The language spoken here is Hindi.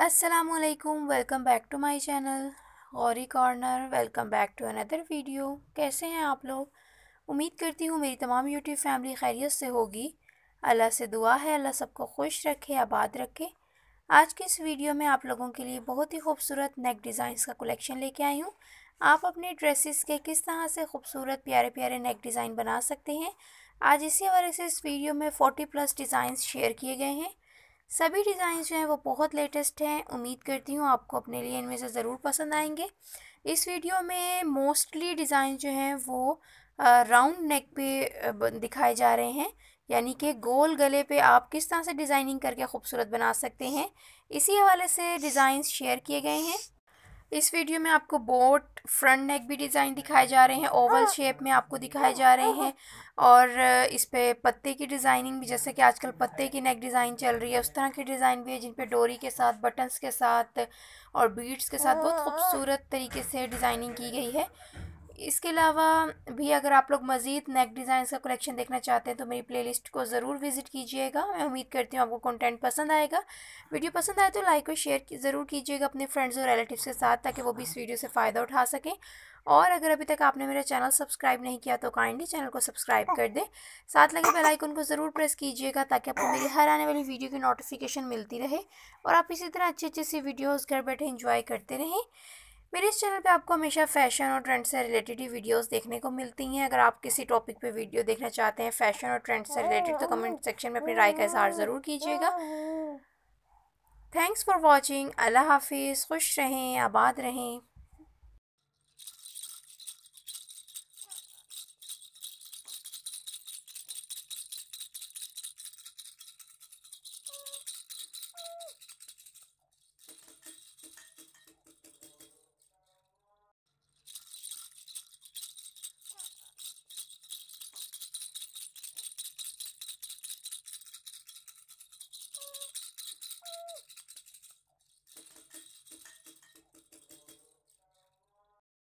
Aslam welcome back to my channel Gauri corner welcome back to another video कैसे हैं आप लोग उम्मीद करती हूँ मेरी तमाम यूट्यूब फैमिली खैरियत से होगी अल्लाह से दुआ है अल्लाह सबको खुश रखे आबाद रखे आज के इस वीडियो में आप लोगों के लिए बहुत ही खूबसूरत नेक डिज़ाइंस का कलेक्शन लेके आई हूँ आप अपने ड्रेसेस के किस तरह से खूबसूरत प्यारे प्यारे नेक डिज़ाइन बना सकते हैं आज इसी वजह से इस वीडियो में 40 प्लस डिज़ाइंस शेयर किए गए हैं सभी डिज़ाइन जो हैं वो बहुत लेटेस्ट हैं उम्मीद करती हूँ आपको अपने लिए इनमें से ज़रूर पसंद आएंगे इस वीडियो में मोस्टली डिज़ाइन जो हैं वो राउंड नेक पे दिखाए जा रहे हैं यानी कि गोल गले पे आप किस तरह से डिज़ाइनिंग करके खूबसूरत बना सकते हैं इसी हवाले से डिज़ाइंस शेयर किए गए हैं इस वीडियो में आपको बोट फ्रंट नेक भी डिज़ाइन दिखाए जा रहे हैं ओवल हाँ। शेप में आपको दिखाए जा रहे हाँ, हाँ। हैं और इस पर पत्ते की डिज़ाइनिंग भी जैसे कि आजकल पत्ते की नेक डिज़ाइन चल रही है उस तरह की डिज़ाइन भी है जिन पे डोरी के साथ बटन्स के साथ और बीड्स के साथ बहुत खूबसूरत तरीके से डिज़ाइनिंग की गई है इसके अलावा भी अगर आप लोग मज़ीद नेक डिज़ाइंस का कलेक्शन देखना चाहते हैं तो मेरी प्लेलिस्ट को ज़रूर विज़िट कीजिएगा मैं उम्मीद करती हूँ आपको कंटेंट पसंद आएगा वीडियो पसंद आए तो लाइक और शेयर ज़रूर कीजिएगा अपने फ्रेंड्स और रिलेटिव्स के साथ ताकि वो भी इस वीडियो से फ़ायदा उठा सकें और अगर अभी तक आपने मेरा चैनल सब्सक्राइब नहीं किया तो काइंडली चैनल को सब्सक्राइब कर दें साथ लगे बेल आइकन को ज़रूर प्रेस कीजिएगा ताकि आपको मेरी हर आने वाली वीडियो की नोटिफिकेशन मिलती रहे और आप इसी तरह अच्छी अच्छे से वीडियोज़ घर बैठे इंजॉय करते रहें मेरे इस चैनल पे आपको हमेशा फैशन और ट्रेंड से रिलेटेड ही वीडियोस देखने को मिलती हैं अगर आप किसी टॉपिक पे वीडियो देखना चाहते हैं फैशन और ट्रेंड से रिलेटेड तो कमेंट सेक्शन में अपनी राय का इजहार ज़रूर कीजिएगा थैंक्स फॉर वॉचिंग अल्लाह हाफिज़ खुश रहें आबाद रहें